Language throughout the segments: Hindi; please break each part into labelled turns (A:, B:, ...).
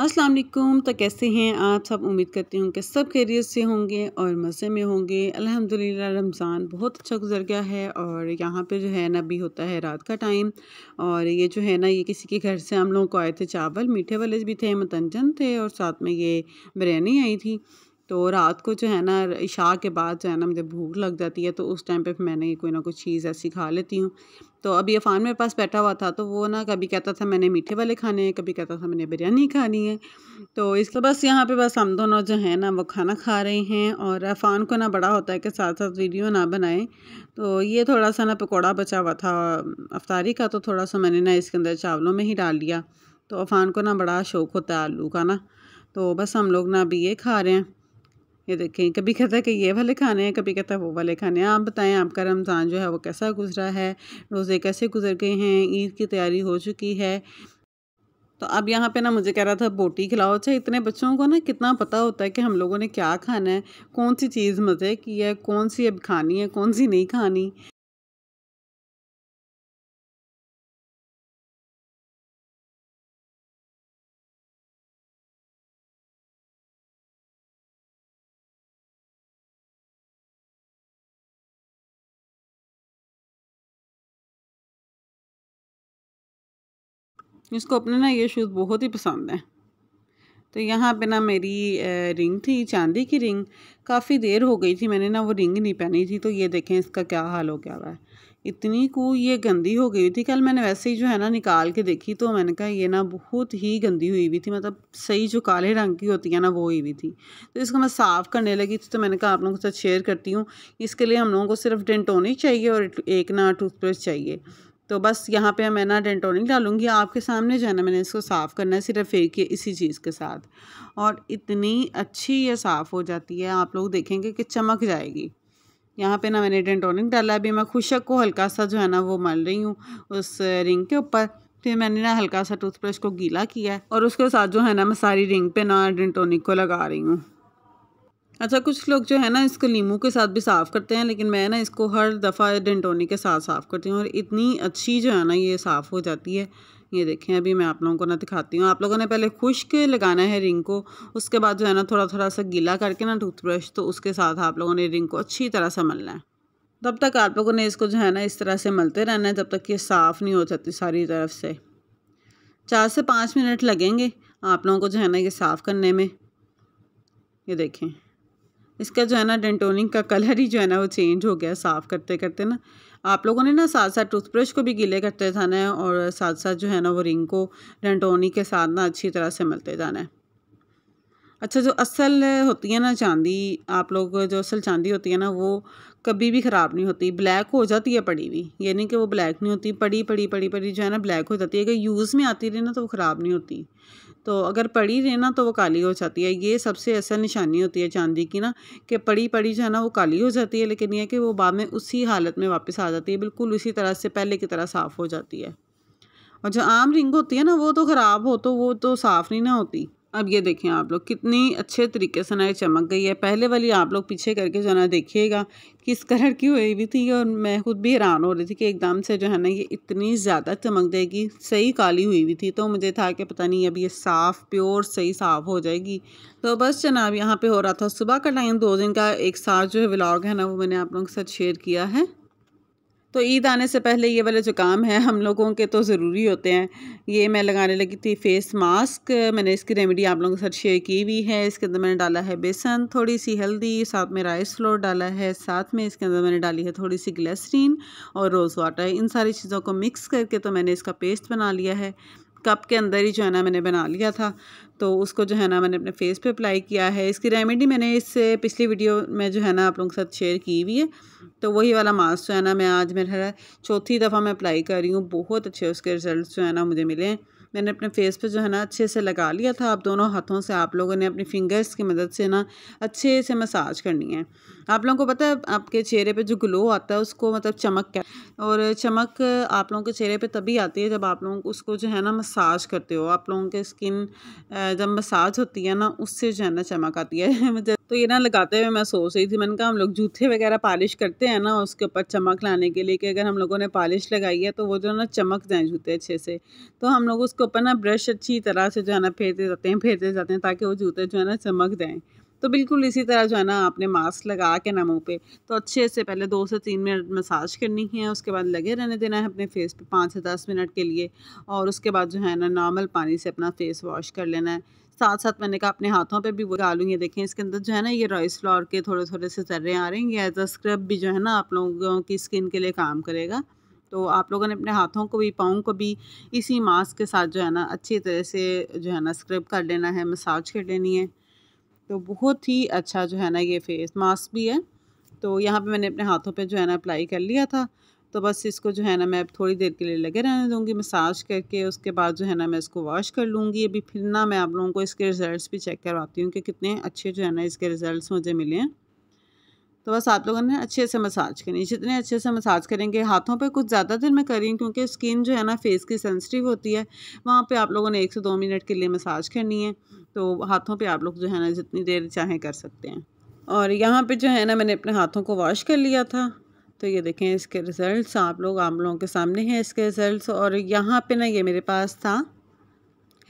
A: अस्सलाम वालेकुम तो कैसे हैं आप सब उम्मीद करती हूँ कि सब खैरियत से होंगे और मज़े में होंगे अल्हम्दुलिल्लाह रमज़ान बहुत अच्छा गुजर गया है और यहाँ पे जो है ना भी होता है रात का टाइम और ये जो है ना ये किसी के घर से हम लोगों को आए थे चावल मीठे वाले भी थे मतंजन थे और साथ में ये बिरयानी आई थी तो रात को जो है ना इशा के बाद जो है ना मुझे भूख लग जाती है तो उस टाइम पे मैंने कोई ना कोई चीज़ ऐसी खा लेती हूँ तो अभी अफान मेरे पास बैठा हुआ था तो वो ना कभी कहता था मैंने मीठे वाले खाने हैं कभी कहता था मैंने बिरयानी खानी है तो इसके बस यहाँ पे बस हम दोनों जो है ना वो खाना खा रहे हैं और अफान को ना बड़ा होता है कि साथ साथ वीडियो ना बनाएँ तो ये थोड़ा सा ना पकौड़ा बचा हुआ था अफ्तारी का तो थोड़ा सा मैंने ना इसके अंदर चावलों में ही डाल लिया तो अफान को ना बड़ा शौक़ होता है आलू का ना तो बस हम लोग ना अभी ये खा रहे हैं ये देखें कभी कहता है कि ये वाले खाने हैं कभी कहता है वो वाले खाने हैं आप बताएं आपका रमज़ान जो है वो कैसा गुजरा है रोज़े कैसे गुजर गए हैं ईद की तैयारी हो चुकी है तो अब यहाँ पे ना मुझे कह रहा था बोटी खिलाओ अच्छा इतने बच्चों को ना कितना पता होता है कि हम लोगों ने क्या खाना है कौन सी चीज़ मज़े की है कौन सी अब खानी है कौन सी नहीं खानी इसको अपने ना ये शूज़ बहुत ही पसंद हैं तो यहाँ पे ना मेरी रिंग थी चांदी की रिंग काफ़ी देर हो गई थी मैंने ना वो रिंग नहीं पहनी थी तो ये देखें इसका क्या हाल हो गया है इतनी को ये गंदी हो गई थी कल मैंने वैसे ही जो है ना निकाल के देखी तो मैंने कहा ये ना बहुत ही गंदी हुई हुई थी मतलब सही जो काले रंग की होती है ना वो हुई हुई थी तो इसको मैं साफ़ करने लगी थी तो मैंने कहा आप लोगों के साथ शेयर करती हूँ इसके लिए हम लोगों को सिर्फ डेंटोनिक चाहिए और एक ना टूथब्रश चाहिए तो बस यहाँ पे मैं ना डेंटोनिक डालूँगी आपके सामने जो है ना मैंने इसको साफ़ करना है सिर्फ एक ही इसी चीज़ के साथ और इतनी अच्छी ये साफ़ हो जाती है आप लोग देखेंगे कि चमक जाएगी यहाँ पे ना मैंने डेंटोनिक डाला अभी मैं खुशक को हल्का सा जो है ना वो मल रही हूँ उस रिंग के ऊपर फिर मैंने ना हल्का सा टूथब्रश को गीला किया है और उसके साथ जो है ना मैं सारी रिंग पे ना डेंटोनिक को लगा रही हूँ अच्छा कुछ लोग जो है ना इसको नींबू के साथ भी साफ़ करते हैं लेकिन मैं ना इसको हर दफ़ा डेंटोनी के साथ साफ़ करती हूँ और इतनी अच्छी जो है ना ये साफ़ हो जाती है ये देखें अभी मैं आप लोगों को ना दिखाती हूँ आप लोगों ने पहले खुश्क लगाना है रिंग को उसके बाद जो है ना थोड़ा थोड़ा सा गीला करके ना टूथब्रश तो उसके साथ आप लोगों ने रिंग को अच्छी तरह से मलना है तब तक आप लोगों ने इसको जो है ना इस तरह से मलते रहना है जब तक ये साफ़ नहीं हो जाती सारी तरफ से चार से पाँच मिनट लगेंगे आप लोगों को जो है ना ये साफ़ करने में ये देखें इसका जो है ना डेंटोनिंग का कलर ही जो है ना वो चेंज हो गया साफ़ करते करते ना आप लोगों ने ना साथ साथ टूथब्रश को भी गीले करते जाना है और साथ साथ जो है ना वो रिंग को डेंटोनिक के साथ ना अच्छी तरह से मिलते जाना है अच्छा जो असल होती है ना चांदी आप लोग जो असल चांदी होती है ना वो कभी भी ख़राब नहीं होती ब्लैक हो जाती है पड़ी हुई यानी कि वो ब्लैक नहीं होती पड़ी पड़ी पड़ी पड़ी जो है ना ब्लैक हो जाती है अगर यूज़ में आती रही ना तो वो ख़राब नहीं होती तो अगर पड़ी रहे ना तो वो काली हो जाती है ये सबसे ऐसा निशानी होती है चांदी की ना कि पड़ी पड़ी जो है ना वो काली हो जाती है लेकिन यह कि वो बाद में उसी हालत में वापस आ जाती है बिल्कुल उसी तरह से पहले की तरह साफ़ हो जाती है और जो आम रिंग होती है ना वो तो ख़राब हो तो वो तो साफ़ नहीं ना होती अब ये देखें आप लोग कितनी अच्छे तरीके से ना ये चमक गई है पहले वाली आप लोग पीछे करके जो ना देखिएगा किस कलर की हुई हुई थी और मैं खुद भी हैरान हो रही थी कि एकदम से जो है ना ये इतनी ज़्यादा चमक देगी सही काली हुई हुई थी तो मुझे था कि पता नहीं अब ये साफ़ प्योर सही साफ़ हो जाएगी तो बस जनाब यहाँ पे हो रहा था सुबह का टाइम दो दिन का एक साथ जो है व्लाग है ना वो मैंने आप लोगों के साथ शेयर किया है तो ईद आने से पहले ये वाले जो काम हैं हम लोगों के तो ज़रूरी होते हैं ये मैं लगाने लगी थी फेस मास्क मैंने इसकी रेमेडी आप लोगों के साथ शेयर की हुई है इसके अंदर मैंने डाला है बेसन थोड़ी सी हल्दी साथ में राइस फ्लोर डाला है साथ में इसके अंदर मैंने डाली है थोड़ी सी ग्लेसरीन और रोज़ वाटर इन सारी चीज़ों को मिक्स करके तो मैंने इसका पेस्ट बना लिया है कप के अंदर ही जो है ना मैंने बना लिया था तो उसको जो है ना मैंने अपने फेस पे अप्लाई किया है इसकी रेमेडी मैंने इससे पिछली वीडियो में जो है ना आप लोगों के साथ शेयर की हुई है तो वही वाला मास्क जो है ना मैं आज मेरा चौथी दफ़ा मैं अप्लाई कर रही हूँ बहुत अच्छे उसके रिज़ल्ट जो है ना मुझे मिले हैं मैंने अपने फेस पे जो है ना अच्छे से लगा लिया था आप दोनों हाथों से आप लोगों ने अपनी फिंगर्स की मदद से ना अच्छे से मसाज करनी है आप लोगों को पता है आपके चेहरे पर जो ग्लो आता है उसको मतलब चमक क्या और चमक आप लोगों के चेहरे पर तभी आती है जब आप लोग उसको जो है ना मसाज करते हो आप लोगों के स्किन जब मसाज होती है ना उससे जो है ना चमक आती है तो ये ना लगाते हुए मैं सोच रही थी मैंने कहा हम लोग जूते वगैरह पॉलिश करते हैं ना उसके ऊपर चमक लाने के लिए कि अगर हम लोगों ने पॉलिश लगाई है तो वो जो है ना चमक जाएँ जूते अच्छे से तो हम लोग उसके ऊपर ना ब्रश अच्छी तरह से जो है ना फेरते जाते हैं फेरते जाते हैं ताकि वो जूते जो है ना चमक जाएँ तो बिल्कुल इसी तरह जो है ना आपने मास्क लगा के ना मुँह पे तो अच्छे से पहले दो से तीन मिनट मसाज करनी है उसके बाद लगे रहने देना है अपने फेस पे पाँच से दस मिनट के लिए और उसके बाद जो है ना नॉर्मल पानी से अपना फेस वॉश कर लेना है साथ साथ मैंने कहा अपने हाथों पे भी वो डालूँ ये देखें इसके अंदर जो है ना ये राइस फ्लॉर के थोड़े थोड़े से जर्रे आ रहे हैं ये एज अ स्क्रब भी जो है ना आप लोगों की स्किन के लिए काम करेगा तो आप लोगों ने अपने हाथों को भी पाँव को भी इसी मास्क के साथ जो है ना अच्छी तरह से जो है ना स्क्रब कर लेना है मसाज कर लेनी है तो बहुत ही अच्छा जो है ना ये फेस मास्क भी है तो यहाँ पे मैंने अपने हाथों पे जो है ना अप्लाई कर लिया था तो बस इसको जो है ना मैं अब थोड़ी देर के लिए लगे रहने दूँगी मसाज करके उसके बाद जो है ना मैं इसको वॉश कर लूँगी अभी फिर ना मैं आप लोगों को इसके रिज़ल्ट भी चेक करवाती हूँ कि कितने अच्छे जो है ना इसके रिज़ल्ट मुझे मिले हैं तो बस आप लोगों ने अच्छे से मसाज करनी जितने अच्छे से मसाज करेंगे हाथों पे कुछ ज़्यादा देर मैं कर रही हूँ क्योंकि स्किन जो है ना फेस की सेंसिटिव होती है वहाँ पे आप लोगों ने एक से दो मिनट के लिए मसाज करनी है तो हाथों पे आप लोग जो है ना जितनी देर चाहें कर सकते हैं और यहाँ पे जो है ना मैंने अपने हाथों को वॉश कर लिया था तो ये देखें इसके रिज़ल्ट्स आप लोग आम लोगों के सामने हैं इसके रिज़ल्ट्स और यहाँ पे ना ये मेरे पास था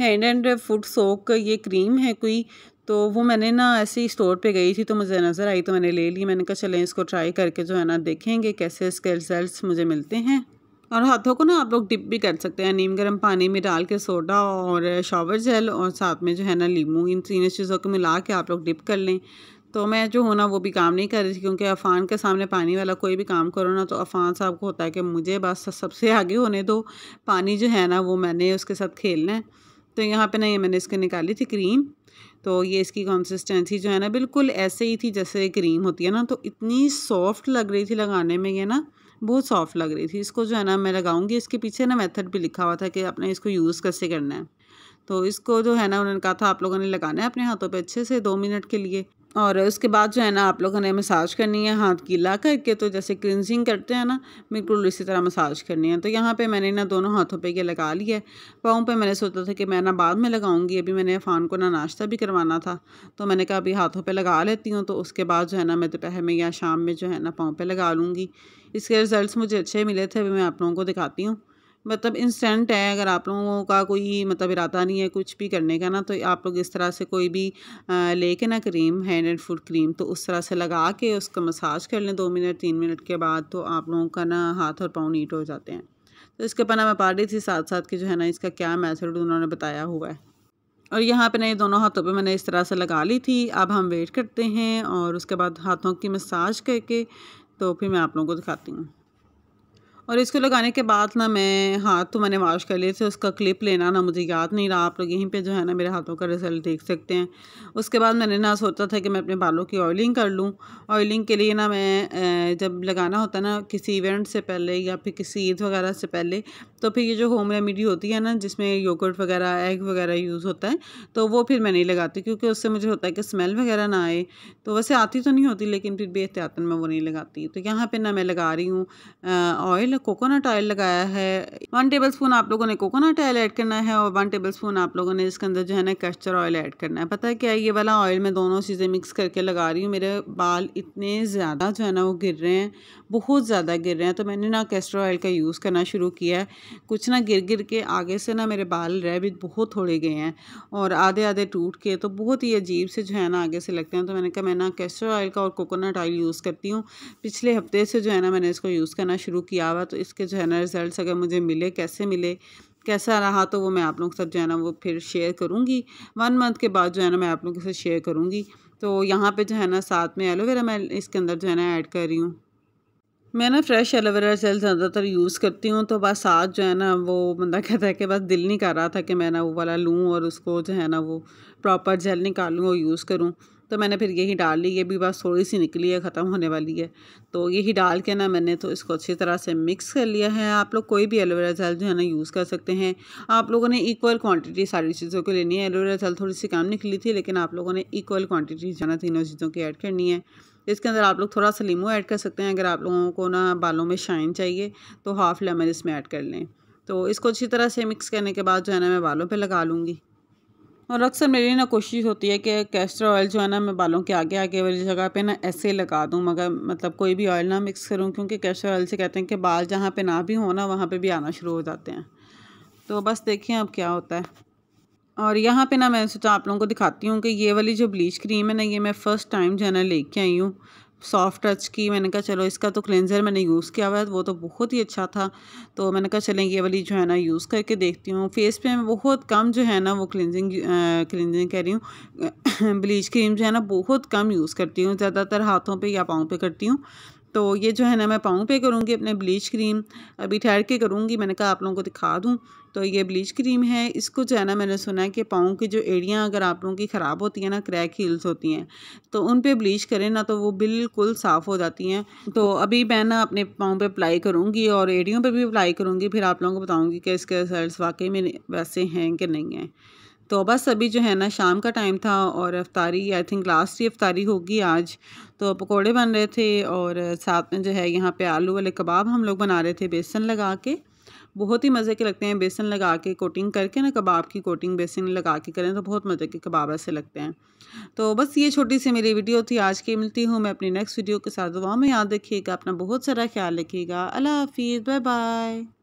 A: हैंड एंड फुट सोक ये क्रीम है कोई तो वो मैंने ना ऐसे ही स्टोर पे गई थी तो मुझे नज़र आई तो मैंने ले ली मैंने कहा चलें इसको ट्राई करके जो है ना देखेंगे कैसे इसके रिज़ल्ट मुझे मिलते हैं और हाथों को ना आप लोग डिप भी कर सकते हैं नीम गर्म पानी में डाल के सोडा और शावर जेल और साथ में जो है ना लीमू इन तीनों चीज़ों को मिला के आप लोग डिप कर लें तो मैं जो हूँ ना वो भी काम नहीं कर रही थी क्योंकि अफ़ान के सामने पानी वाला कोई भी काम करो ना तो अफ़ान साहब को होता है कि मुझे बस सबसे आगे होने दो पानी जो है ना वो मैंने उसके साथ खेलना है तो यहाँ पे ना ये मैंने इसके निकाली थी क्रीम तो ये इसकी कंसिस्टेंसी जो है ना बिल्कुल ऐसे ही थी जैसे क्रीम होती है ना तो इतनी सॉफ्ट लग रही थी लगाने में ये ना बहुत सॉफ्ट लग रही थी इसको जो है ना मैं लगाऊंगी इसके पीछे ना मेथड भी लिखा हुआ था कि आपने इसको यूज़ कैसे करना है तो इसको जो है ना उन्होंने कहा था आप लोगों ने लगाना है अपने हाथों पे अच्छे से दो मिनट के लिए और उसके बाद जो है ना आप लोगों ने मसाज करनी है हाथ गीला करके तो जैसे क्लिनजिंग करते हैं ना बिल्कुल इसी तरह मसाज करनी है तो यहाँ पे मैंने ना दोनों हाथों पे ये लगा लिया है पाँव पे मैंने सोचा था कि मैं ना बाद में लगाऊंगी अभी मैंने फ़ान को ना नाश्ता भी करवाना था तो मैंने कहा अभी हाथों पर लगा लेती हूँ तो उसके बाद जो है ना मैं दोपहर में या शाम में जो है ना पाँव पर लगा लूँगी इसके रिज़ल्ट मुझे अच्छे मिले थे अभी मैं आप लोगों को दिखाती हूँ मतलब इंस्टेंट है अगर आप लोगों का कोई मतलब इरादा नहीं है कुछ भी करने का ना तो आप लोग इस तरह से कोई भी लेके ना cream hand and foot cream तो उस तरह से लगा के उसका मसाज कर लें दो मिनट तीन मिनट के बाद तो आप लोगों का ना हाथ और पाँव नीट हो जाते हैं तो इसके पर ना मैं पा रही थी साथ साथ कि जो है ना इसका क्या मेथड उन्होंने बताया हुआ है और यहाँ पे ना दोनों हाथों पे मैंने इस तरह से लगा ली थी अब हम वेट करते हैं और उसके बाद हाथों की मसाज करके तो फिर मैं आप लोगों को दिखाती हूँ और इसको लगाने के बाद ना मैं हाथ तो मैंने वॉश कर लिए थे उसका क्लिप लेना ना मुझे याद नहीं रहा आप लोग यहीं पे जो है ना मेरे हाथों का रिज़ल्ट देख सकते हैं उसके बाद मैंने ना सोचा था कि मैं अपने बालों की ऑयलिंग कर लूँ ऑयलिंग के लिए ना मैं जब लगाना होता है ना किसी इवेंट से पहले या फिर किसी ईद वगैरह से पहले तो फिर ये जो होम रेमिडी होती है ना जिसमें योगर्ट वगैरह एग वगैरह यूज़ होता है तो वो फिर मैं नहीं लगाती क्योंकि उससे मुझे होता है कि स्मेल वगैरह ना आए तो वैसे आती तो नहीं होती लेकिन फिर बेहतियातन मैं वो नहीं लगाती तो यहाँ पर ना मैं लगा रही हूँ ऑयल कोकोनट ऑयल लगाया है वन टेबल स्पून आप लोगों ने कोकोनट ऑयल ऐड करना है और वन टेबल स्पून आप लोगों ने इसके अंदर जो है ना कैस्टर ऑयल ऐड करना है पता है क्या ये वाला ऑयल मैं दोनों चीज़ें मिक्स करके लगा रही हूँ मेरे बाल इतने ज़्यादा जो है ना वो गिर रहे हैं बहुत ज़्यादा गिर रहे हैं तो मैंने ना कैस्टर ऑयल का यूज़ करना शुरू किया है कुछ ना गिर गिर के आगे से ना मेरे बाल रह भी बहुत थोड़े गए हैं और आधे आधे टूट के तो बहुत ही अजीब से जो है ना आगे से लगते हैं तो मैंने कहा मैं ना कैस्टर ऑयल का और कोकोनट ऑयल यूज़ करती हूँ पिछले हफ्ते से जो है ना मैंने इसको यूज़ करना शुरू किया हुआ तो इसके जो है ना रिज़ल्ट अगर मुझे मिले कैसे मिले कैसा रहा तो वो मैं आप लोगों के साथ जो है ना वो फिर शेयर करूँगी वन मंथ के बाद जो है ना मैं आप लोगों के साथ शेयर करूँगी तो यहाँ पे जो है ना साथ में एलोवेरा मैं इसके अंदर जो है ना ऐड कर रही हूँ मैं ना फ्रेश एलोवेरा जेल ज़्यादातर यूज़ करती हूँ तो बस आज जो है ना वो बंदा कहता है कि बस दिल नहीं कर रहा था कि मैं ना वो वाला लूँ और उसको जो है ना वो प्रॉपर जेल निकालूँ और यूज़ करूँ तो मैंने फिर यही डाल ली ये भी बस थोड़ी सी निकली है ख़त्म होने वाली है तो यही डाल के ना मैंने तो इसको अच्छी तरह से मिक्स कर लिया है आप लोग कोई भी एलोवेरा जेल जो है ना यूज़ कर सकते हैं आप लोगों ने इक्वल क्वांटिटी सारी चीज़ों को लेनी है एलोवेरा जेल थोड़ी सी कम निकली थी लेकिन आप लोगों ने इक्वल क्वांटिटी जाना तीनों चीज़ों की ऐड करनी है इसके अंदर आप लोग थोड़ा सा लीमू ऐड कर सकते हैं अगर आप लोगों को ना बालों में शाइन चाहिए तो हाफ़ लेमन इसमें ऐड कर लें तो इसको अच्छी तरह से मिक्स करने के बाद जो है ना मैं बालों पर लगा लूँगी और अक्सर मेरी ना कोशिश होती है कि कैस्टर ऑयल जो है ना मैं बालों के आगे आगे वाली जगह पे ना ऐसे लगा दूँ मगर मतलब कोई भी ऑयल ना मिक्स करूँ क्योंकि कैस्टर ऑयल से कहते हैं कि बाल जहाँ पे ना भी हो ना वहाँ पे भी आना शुरू हो जाते हैं तो बस देखिए अब क्या होता है और यहाँ पर ना मैं सोचा आप लोगों को दिखाती हूँ कि ये वाली जो ब्लीच क्रीम है ना ये मैं फ़र्स्ट टाइम जो है ना लेके आई हूँ सॉफ्ट टच की मैंने कहा चलो इसका तो क्लेंज़र मैंने यूज़ किया हुआ है वो तो बहुत ही अच्छा था तो मैंने कहा चलें ये वाली जो है ना यूज़ करके देखती हूँ फेस पे मैं बहुत कम जो है ना वो क्लेंजिंग क्लिनजिंग कह रही हूँ ब्लीच क्रीम जो है ना बहुत कम यूज़ करती हूँ ज़्यादातर हाथों पर या पाँव पर करती हूँ तो ये जो है ना मैं पाँव पे करूँगी अपने ब्लीच क्रीम अभी ठहर के करूँगी मैंने कहा आप लोगों को दिखा दूँ तो ये ब्लीच क्रीम है इसको जो है ना मैंने सुना है कि पाँव की जो एड़ियाँ अगर आप लोगों की ख़राब होती हैं ना क्रैक हील्स होती हैं तो उन पर ब्लीच करें ना तो वो बिल्कुल साफ़ हो जाती हैं तो अभी मैं ना अपने पाँव पर अप्लाई करूँगी और एड़ियों पर भी अप्लाई करूँगी फिर आप लोगों को बताऊँगी कि इसके रिजल्ट वाकई में वैसे हैं कि नहीं हैं तो बस अभी जो है ना शाम का टाइम था और अफ्तारी आई थिंक लास्ट ही अफ्तारी होगी आज तो पकोड़े बन रहे थे और साथ में जो है यहाँ पे आलू वाले कबाब हम लोग बना रहे थे बेसन लगा के बहुत ही मज़े के लगते हैं बेसन लगा के कोटिंग करके ना कबाब की कोटिंग बेसन लगा के करें तो बहुत मज़े के कबाब ऐसे लगते हैं तो बस ये छोटी सी मेरी वीडियो थी आज की मिलती हूँ मैं अपनी नेक्स्ट वीडियो के साथ दुआ में याद रखिएगा अपना बहुत सारा ख्याल रखिएगा अल्लाह हाफिज़ बाय बाय